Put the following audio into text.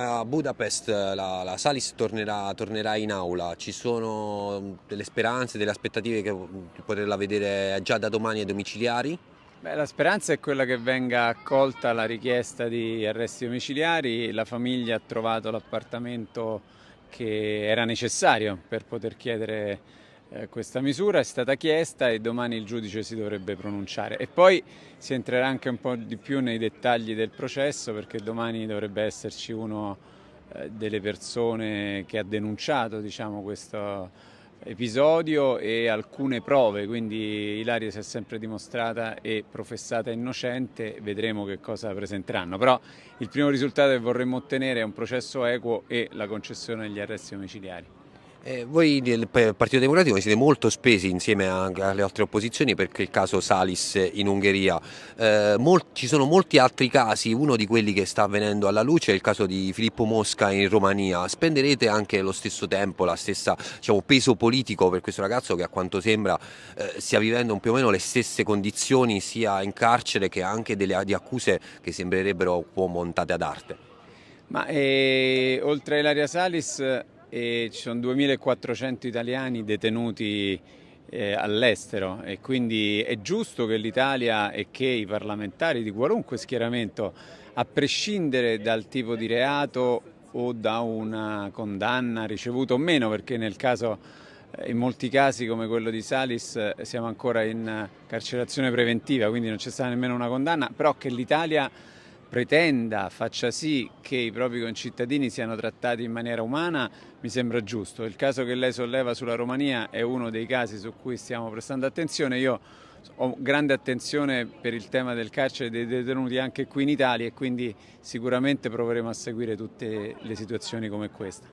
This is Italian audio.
A Budapest eh, la, la Salis tornerà, tornerà, in aula, ci sono mm, delle speranze, delle aspettative mm, di poterla vedere già da domani ai domiciliari? Beh, la speranza è quella che venga accolta la richiesta di arresti domiciliari, la famiglia ha trovato l'appartamento che era necessario per poter chiedere eh, questa misura è stata chiesta e domani il giudice si dovrebbe pronunciare. E poi si entrerà anche un po' di più nei dettagli del processo perché domani dovrebbe esserci uno eh, delle persone che ha denunciato diciamo, questo episodio e alcune prove, quindi Ilaria si è sempre dimostrata e professata innocente, vedremo che cosa presenteranno, però il primo risultato che vorremmo ottenere è un processo equo e la concessione degli arresti domiciliari. Eh, voi nel Partito Democratico siete molto spesi insieme alle altre opposizioni per il caso Salis in Ungheria. Eh, molti, ci sono molti altri casi, uno di quelli che sta avvenendo alla luce è il caso di Filippo Mosca in Romania. Spenderete anche lo stesso tempo, la stesso diciamo, peso politico per questo ragazzo che a quanto sembra eh, stia vivendo più o meno le stesse condizioni sia in carcere che anche delle, di accuse che sembrerebbero un po' montate ad arte. Ma eh, oltre Ilaria Salis e ci sono 2.400 italiani detenuti eh, all'estero e quindi è giusto che l'Italia e che i parlamentari di qualunque schieramento, a prescindere dal tipo di reato o da una condanna ricevuta o meno, perché nel caso eh, in molti casi come quello di Salis eh, siamo ancora in carcerazione preventiva, quindi non c'è stata nemmeno una condanna, però che l'Italia pretenda, faccia sì che i propri concittadini siano trattati in maniera umana, mi sembra giusto. Il caso che lei solleva sulla Romania è uno dei casi su cui stiamo prestando attenzione. Io ho grande attenzione per il tema del carcere dei detenuti anche qui in Italia e quindi sicuramente proveremo a seguire tutte le situazioni come questa.